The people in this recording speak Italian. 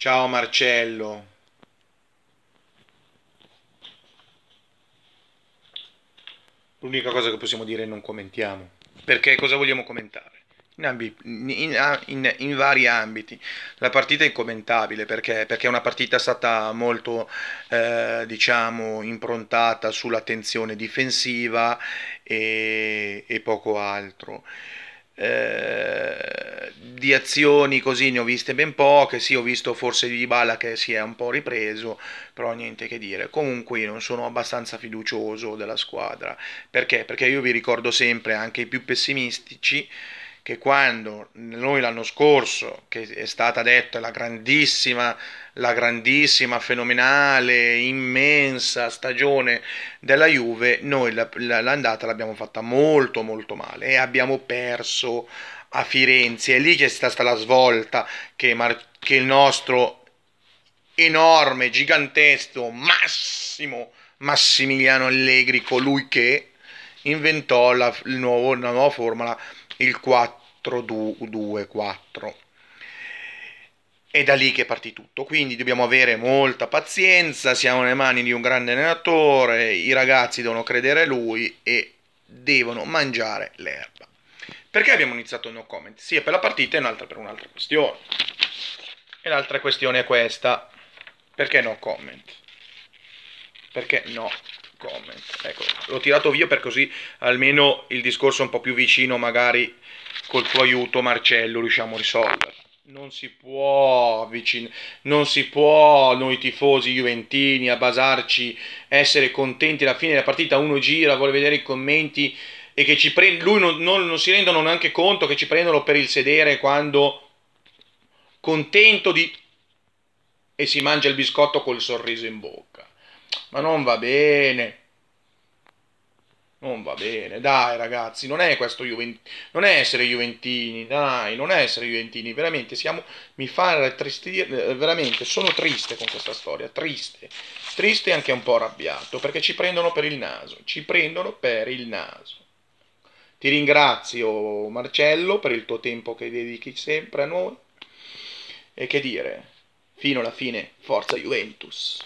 Ciao Marcello. L'unica cosa che possiamo dire è non commentiamo. Perché cosa vogliamo commentare? In, in, in, in, vari ambiti. La partita è incommentabile perché, perché è una partita stata molto eh, diciamo, improntata sulla tensione difensiva e, e poco altro. Eh, di azioni così ne ho viste ben poche, sì ho visto forse di Bala che si è un po' ripreso, però niente che dire. Comunque io non sono abbastanza fiducioso della squadra, perché? Perché io vi ricordo sempre, anche i più pessimistici, che quando noi l'anno scorso, che è stata detta la grandissima, la grandissima, fenomenale, immensa stagione della Juve, noi l'andata l'abbiamo fatta molto molto male e abbiamo perso a Firenze. È lì che è stata la svolta che, Mar- che il nostro enorme, gigantesco, massimo Massimiliano Allegri, colui che inventò la, nuovo, la nuova formula il 4-2-4. È da lì che partì tutto, quindi dobbiamo avere molta pazienza, siamo nelle mani di un grande allenatore, i ragazzi devono credere a lui e devono mangiare l'erba. Perché abbiamo iniziato no comment? Sia per la partita e un'altra per un'altra questione. E l'altra questione è questa. Perché no comment? Perché no? comment. Ecco, l'ho tirato via per così almeno il discorso è un po' più vicino, magari col tuo aiuto Marcello riusciamo a risolvere. Non si può avvicinare, non si può noi tifosi juventini a basarci, essere contenti alla fine della partita, uno gira, vuole vedere i commenti e che ci prend- lui non, non, non si rendono neanche conto che ci prendono per il sedere quando contento di... e si mangia il biscotto col sorriso in bocca. Ma non va bene. Non va bene, dai ragazzi, non è questo Juvent- non è essere Juventini, dai, non è essere Juventini, veramente siamo, mi fa tristire, veramente sono triste con questa storia, triste, triste e anche un po' arrabbiato, perché ci prendono per il naso, ci prendono per il naso. Ti ringrazio Marcello per il tuo tempo che dedichi sempre a noi e che dire, fino alla fine, forza Juventus.